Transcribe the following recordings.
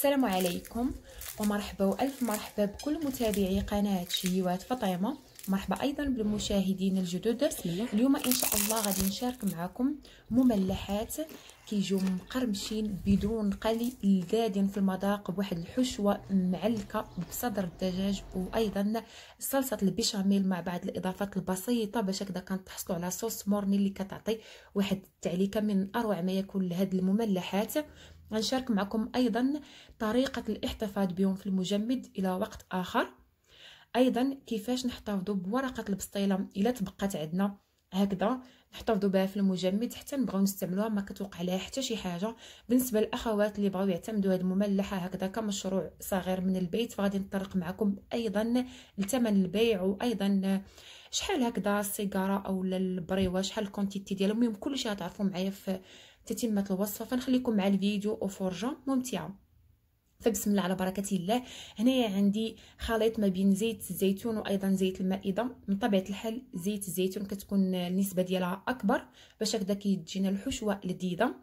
السلام عليكم ومرحبا وألف مرحبا بكل متابعي قناة شهيوات فطيمة مرحبا أيضا بالمشاهدين الجدد اليوم إن شاء الله غادي نشارك معكم مملحات كيجيو مقرمشين بدون قلي لذاذين في المذاق بواحد الحشوة معلكة بصدر الدجاج وأيضا صلصة البيشاميل مع بعض الإضافات البسيطة باش هكذا كنتحصلوا على صوص مورني اللي كتعطي واحد التعليكة من أروع ما يكون لهذه المملحات غنشارك معكم أيضا طريقة الاحتفاظ بهم في المجمد إلى وقت آخر أيضا كيفاش نحتفظوا بورقة البسطيلة الى تبقات عندنا هكذا نحتفظوا بها في المجمد حتى نبغيو نستعملوها ما كتوقع لها حتى شي حاجه بالنسبه للاخوات اللي بغاو يعتمدوا هذه المملحه هكذا كمشروع صغير من البيت فغادي نطرق معكم ايضا لثمن البيع وايضا شحال هكذا السيجاره او البريوه شحال الكونتيتي ديالهم المهم كلشي غتعرفوا معايا في تتمة الوصفة فنخليكم مع الفيديو وفرجة ممتعة فبسم الله على بركة الله هنايا عندي خليط ما بين زيت الزيتون وايضا زيت المائدة من طبيعة الحال زيت الزيتون كتكون النسبة ديالها اكبر باش هكذا كيتجينا الحشوة لذيذة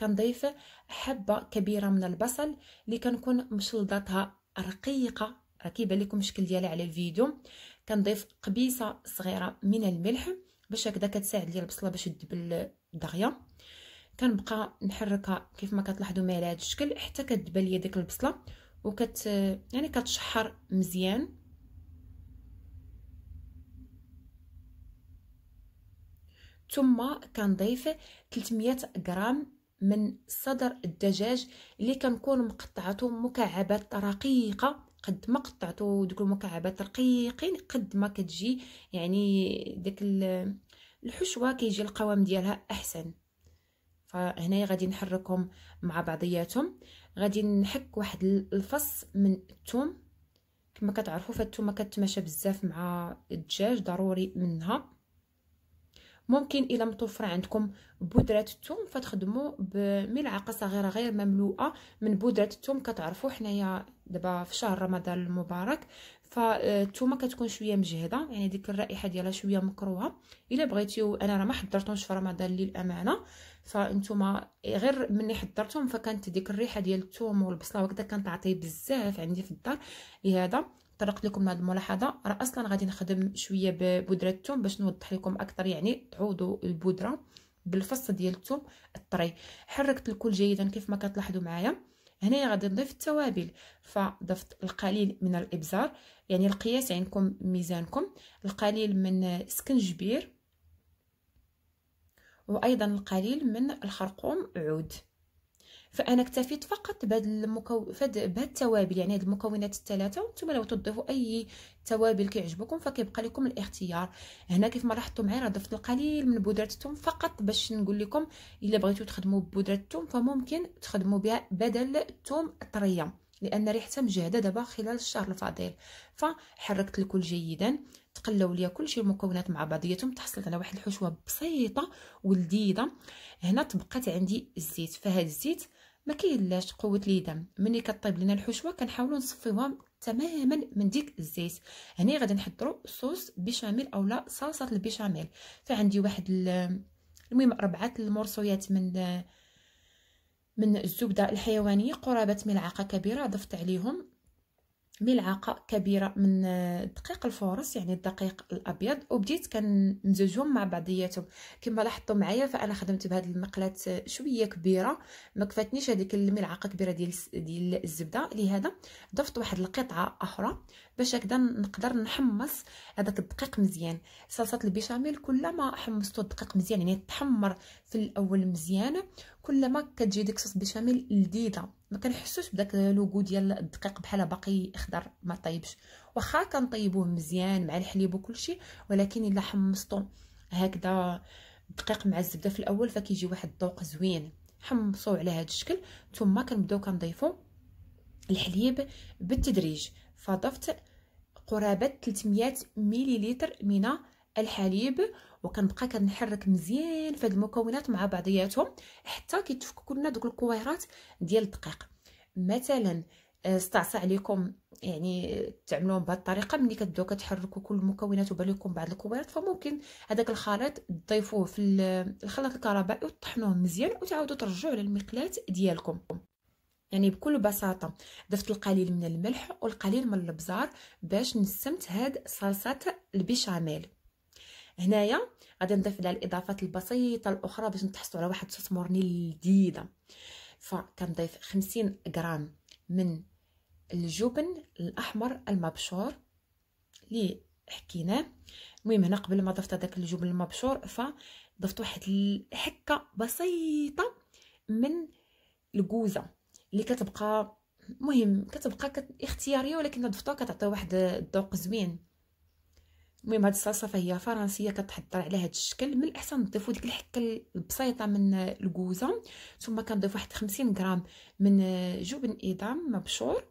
كنضيف حبة كبيرة من البصل اللي كنكون مشلضاتها رقيقة راه كيبان لكم الشكل ديالها على الفيديو كنضيف قبيصة صغيرة من الملح باش هكذا كتساعد لي البصلة باش تدبل دغيا كنبقى نحركها كيف ما كتلاحظوا معايا على هذا الشكل حتى كتبان لي ديك البصله وكت يعني كتشحر مزيان ثم كنضيف 300 غرام من صدر الدجاج اللي كنكون مقطعته مكعبات رقيقه قد ما قطعتو دوك المكعبات رقيقين قد ما كتجي يعني داك الحشوه كيجي القوام ديالها احسن فهنا غادي نحركهم مع بعضياتهم غادي نحك واحد الفص من الثوم كما كتعرفوا فالثومه كتماشى بزاف مع الدجاج ضروري منها ممكن الا متوفره عندكم بودره الثوم فتخدموا بملعقه صغيره غير مملوءه من بودره الثوم كتعرفوا حنايا دابا في شهر رمضان المبارك فالثومه كتكون شويه مجهده يعني ديك الرائحه ديالها شويه مكروهه الا بغيتيو انا راه ما حضرتهمش في رمضان للامانه فانتوما غير مني حضرتهم فكانت ديك الريحه ديال الثوم والبصله وكذا كانت عاطيه بزاف عندي في الدار لهذا طرقت لكم هذه الملاحظه راه اصلا غادي نخدم شويه ببودره الثوم باش نوضح لكم اكثر يعني تعوضوا البودره بالفص ديال الثوم الطري حركت الكل جيدا كيف ما كتلاحظوا معايا هنايا غادي نضيف التوابل فضفت القليل من الابزار يعني القياس عندكم ميزانكم القليل من السكنجبير وايضا القليل من الخرقوم عود فانا اكتفيت فقط بهاد المكو... بهاد التوابل يعني هاد المكونات الثلاثه وانتم لو تضيفوا اي توابل كيعجبكم فكيبقى لكم الاختيار هنا كيف ما لاحظتوا معايا راه ضفت القليل من بودره الثوم فقط باش نقول لكم الا بغيتو تخدموا ببودره الثوم فممكن تخدموا بها بدل الثوم الطريه لان ريحتها مجهده دابا خلال الشهر الفاضل فحركت الكل جيدا تقلاو ليا كلشي المكونات مع بعضياتهم تحصلت على واحد الحشوه بسيطه ولذيذه هنا تبقات عندي الزيت فهاد الزيت ما كيلاش قوه اليدم ملي كطيب لنا الحشوه كنحاولوا نصفيوها تماما من ديك الزيت هنا غادي نحضروا صوص بيشاميل اولا صلصه البيشاميل فعندي واحد المهم ربعه المرصويات من من الزبده الحيوانيه قرابه ملعقه كبيره ضفت عليهم ملعقه كبيره من آه، دقيق الفورس يعني الدقيق الابيض وبديت كنمزجهم مع بعضياتهم كما لاحظتوا معايا فانا خدمت بهذه المقلات آه، شويه كبيره ما كفاتنيش هذيك الملعقه كبيره ديال ديال الزبده لهذا ضفت واحد القطعه اخرى باش هكذا نقدر نحمص هذاك الدقيق مزيان صلصه البيشاميل كلما حمصتو الدقيق مزيان يعني تحمر في الاول مزيان كلما كتجي ديك صوص بيشاميل لذيذه ما كنحسوش بداك لوغو ديال الدقيق بحال باقي خضر ما طيبش واخا كنطيبوه مزيان مع الحليب وكلشي ولكن الا حمصتو هكذا الدقيق مع الزبده في الاول فكيجي واحد الذوق زوين حمصوه على هذا الشكل ثم كنبداو كنضيفو الحليب بالتدريج فضفت قرابه 300 ملل من الحليب وكنبقى كنحرك مزيان فهاد المكونات مع بعضياتهم حتى كيتفككوا لنا دوك الكويرات ديال الدقيق مثلا آه، استعصى عليكم يعني تعملوهم بهذه الطريقه ملي كتبداو كتحركوا كل المكونات وبان لكم بعض الكويرات فممكن هذاك الخليط تضيفوه في الخلاط الكهربائي وتطحنوه مزيان وتعاودوا ترجعوه للمقلاة ديالكم يعني بكل بساطه ضفت القليل من الملح والقليل من الابزار باش نسمت هاد صلصه البيشاميل هنايا غادي نضيف لها الاضافات البسيطه الاخرى باش نتحصلوا على واحد صوص مورني لذيذه فكنضيف 50 غرام من الجبن الاحمر المبشور اللي حكيناه المهم هنا قبل ما ضفت هذاك الجبن المبشور فضفت واحد الحكه بسيطه من الكوزه اللي كتبقى مهم كتبقى كت... اختياريه ولكن ضفتها كتعطي واحد الذوق زوين المهم هاد الصلصه فهي فرنسيه كتحضر على هاد الشكل من الاحسن نضيفو ديك الحكه البسيطه من الكوزه ثم كنضيف واحد 50 غرام من جبن اضام مبشور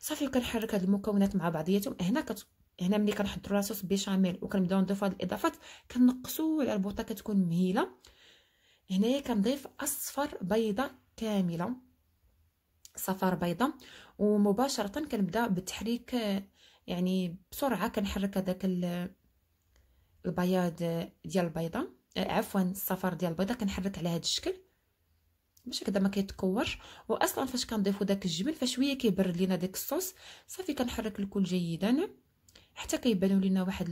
صافي وكنحرك هاد المكونات مع بعضياتهم هنا كت... هنا ملي كنحضروا لاصوص بيشاميل وكنبداو نضيفوا هاد الاضافات كنقصوا على البوطه كتكون مهيله هنايا كنضيف اصفر بيضه كامله صفار بيضه ومباشره كنبدا بتحريك يعني بسرعة كنحرك هذاك البياض ديال البيضة آه، عفوا الصفر ديال البيضة كنحرك على هذا الشكل باش هكذا ما كيتكورش واصلا فاش كنضيفو داك الجبل فشويه كيبرد لينا داك الصوص صافي كنحرك الكل جيدا حتى كيبانو لينا واحد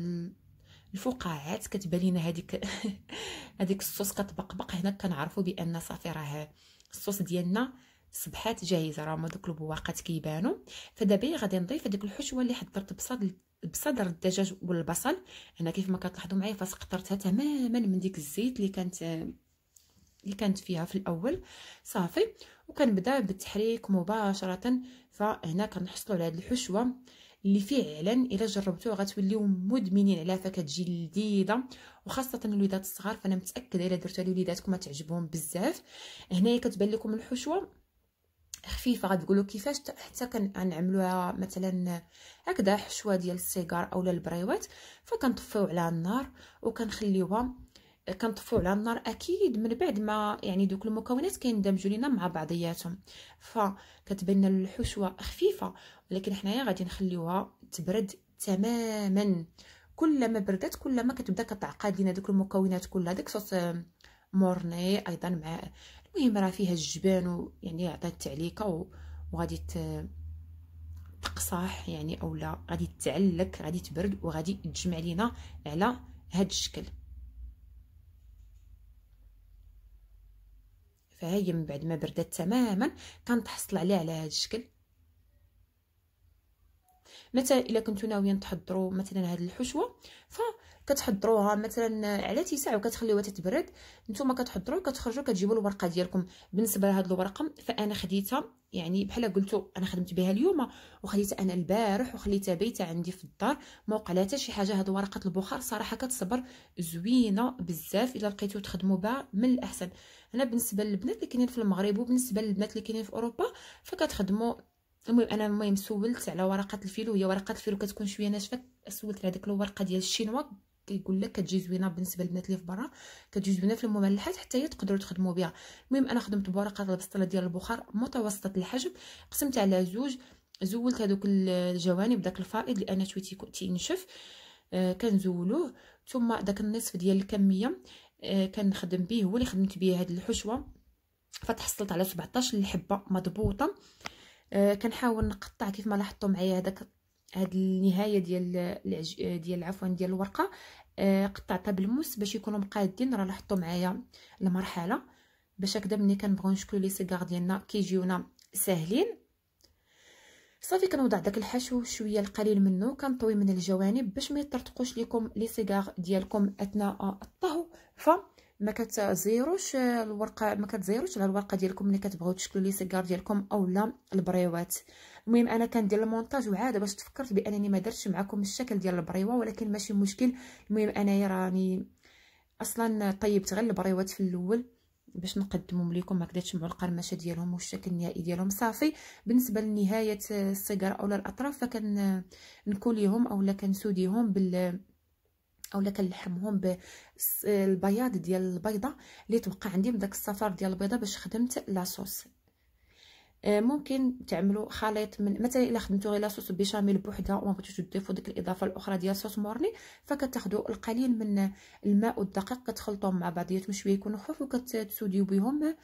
الفقاعات كتبان لينا هذيك هذيك الصوص كتبقبق هنا كنعرفو بان صافي راه الصوص ديالنا صبحات جاهزه راه دوك البواقات كيبانوا فدابا غادي نضيف هذيك الحشوه اللي حضرت بصدر بصدر الدجاج والبصل انا كيف ما كتلاحظوا معايا فسقطرتها تماما من ديك الزيت اللي كانت اللي كانت فيها في الاول صافي وكنبدا بالتحريك مباشره فهنا كنحصلوا على هذه الحشوه اللي فعلا الا جربتوها غتوليو مدمنين عليها فكتجي لذيذه وخاصه الوليدات الصغار فانا متاكده الا درتوها لوليداتكم غتعجبهم بزاف هنايا كتبان لكم الحشوه خفيفه غتقولوا كيفاش حتى كنعملوها مثلا هكذا حشوه ديال السيجار اولا البريوات فكنطفيو على النار وكنخليوها كنطفيو على النار اكيد من بعد ما يعني دوك المكونات كيندمجوا لينا مع بعضياتهم فكتبان الحشوه خفيفه ولكن حنايا غادي نخليوها تبرد تماما كلما بردت كلما كتبدا كتعقد لينا دوك المكونات كلها داك صوص مورني ايضا مع المهم راه فيها الجبان ويعني عطات تعليقه وغادي تقصاح يعني اولا غادي تعلك غادي تبرد وغادي تجمع لينا على هذا الشكل فهي من بعد ما بردات تماما كنتحصل عليها على هذا الشكل مثلا الا كنتو ناويين تحضروا مثلا هذه الحشوه ف كتحضروها مثلا على تسع وكتخليوها تتبرد نتوما كتحضروا كتخرجوا كتجيبوا الورقه ديالكم بالنسبه لهاد الورقه فانا خديتها يعني بحال قلتو انا خدمت بها اليوم وخديتها انا البارح وخليتها بيتها عندي في الدار ما وقع لها حتى شي حاجه هاد ورقه البخار صراحه كتصبر زوينه بزاف الا لقيتو تخدموا بها من الاحسن انا بالنسبه للبنات اللي كاينين في المغرب وبالنسبه للبنات اللي كاينين في اوروبا فكتخدموا المهم انا المهم سولت على ورقه الفيلو هي ورقه الفيلو كتكون شويه ناشفه سولت على ديك الورقه ديال الشينوا كيقول لك كتجي زوينه بالنسبه للبنات اللي في برا كتجي زوينه في المملحات حتى هي تقدروا تخدموا بها المهم انا خدمت بورقه البسطله ديال البخار متوسط الحجم قسمت على زوج زولت هذوك الجوانب داك الفائض لان شويه تينشف آه، كنزولوه ثم داك النصف ديال الكميه آه، كنخدم به هو اللي خدمت به هذه الحشوه فتحصلت على 17 الحبه مضبوطه آه، كنحاول نقطع كيف ما لاحظتوا معايا هذاك هاد النهايه ديال العج... ديال عفوا ديال الورقه آه قطعتها بالموس باش يكونوا مقادين راه لاحظتوا معايا المرحله باش هكذا ملي كنبغيو نشكلو لي سيغار ديالنا كيجيونا ساهلين صافي كنوضع داك الحشو شويه القليل منه كنطوي من الجوانب باش ما يطرطقوش لكم لي سيغار ديالكم اثناء الطهو ف ما كتزيروش الورقه ما كتزيروش على الورقه ديالكم ملي كتبغيو تشكلوا لي سيغار ديالكم اولا البريوات المهم انا كندير المونتاج وعاده باش تفكرت بانني ما درتش معكم الشكل ديال البريوه ولكن ماشي مشكل المهم انايا راني اصلا طيبت غير البريوات في الاول باش نقدمهم لكم هكذا تشمعوا القرمشه ديالهم والشكل النهائي ديالهم صافي بالنسبه لنهايه الصغر اولا الاطراف فكن نكوليهم اولا كنسوديهم بال اولا كنلحمهم بالبياض ديال البيضه اللي تبقى عندي من داك الصفار ديال البيضه باش خدمت لاصوص آه، ممكن تعملوا خليط من مثلا الا خدمتو غير لاصوص بيشاميل بوحدها وما بغيتوش تضيفوا ديك الاضافه الاخرى ديال صوص مورني فكتاخذوا القليل من الماء والدقيق كتخلطوهم مع بعضياتهم شويه يكونوا خفاف وكتسوديو بهم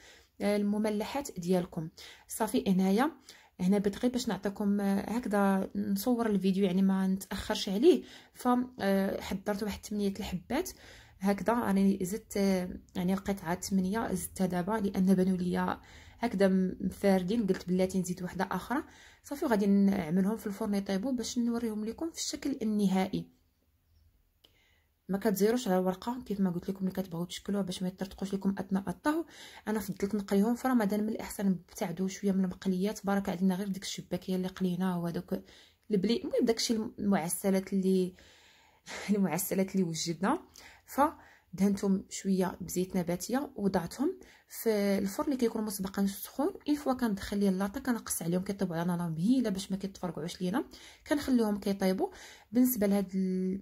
آه، المملحات ديالكم صافي هنايا هنا بغيت غير باش نعطيكم آه، هكذا نصور الفيديو يعني ما نتاخرش عليه فحضرت واحد 8 الحبات هكذا راني يعني زدت يعني القطعه 8 زدتها دابا لان بانوا ليا هكذا مفاردين قلت بلاتي نزيد وحده اخرى صافي وغادي نعملهم في الفرن يطيبوا باش نوريهم لكم في الشكل النهائي ما كتزيروش على الورقه كيف ما قلت لكم اللي كتبغيو تشكلوها باش ما يطرطقوش لكم اثناء الطهو انا فضلت نقيهم في رمضان من الاحسن نبتعدوا شويه من المقليات بارك علينا غير ديك الشباكيه اللي قليناها وهذوك البلي المهم داكشي المعسلات اللي المعسلات اللي وجدنا ف دهنتهم شويه بزيت نباتيه وضعتهم في الفرن اللي كيكون مسبقا سخون اين فوا كندخل ليه اللاطه كنقص عليهم كيطيبوا على نار مهيله باش ما كيتفرقعوش لينا كنخليهم كيطيبوا بالنسبه لهاد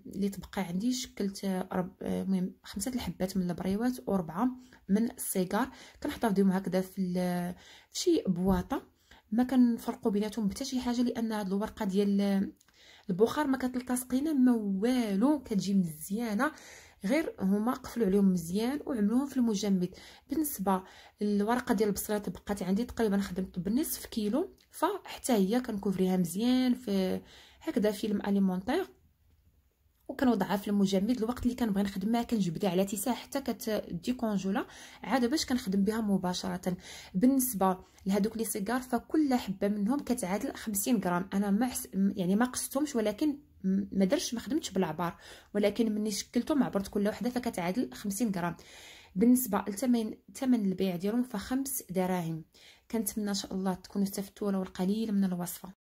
اللي تبقى عندي شكلت المهم خمسه الحبات من البريوات وربعه من السيجار كنحتفظيهم هكذا في شي بواطه ما كنفرقوا بيناتهم حتى شي حاجه لان هاد الورقه ديال البخار ما كتلتصقينا ما والو كتجي مزيانه غير هما قفلوا عليهم مزيان وعملوهم في المجمد بالنسبه الورقه ديال البصلات بقات عندي تقريبا خدمت بنصف كيلو فحتى هي كنكوفريها مزيان في هكذا فيلم اليمونطير وكنوضعها في المجمد الوقت اللي كنبغي نخدمها كنجبدها على تساع حتى كتدي كونجولا عاد باش كنخدم بها مباشره بالنسبه لهذوك لي سيجار فكل حبه منهم كتعادل 50 غرام انا ما يعني ما قستهمش ولكن ما درتش ما خدمتش بالعبار ولكن مني شكلته مع كل وحده فكتعادل 50 غرام بالنسبه لثمن ثمن البيع ديالهم فخمس دراهم كنتمنى ان شاء الله تكونوا استفدتوا ولو القليل من الوصفه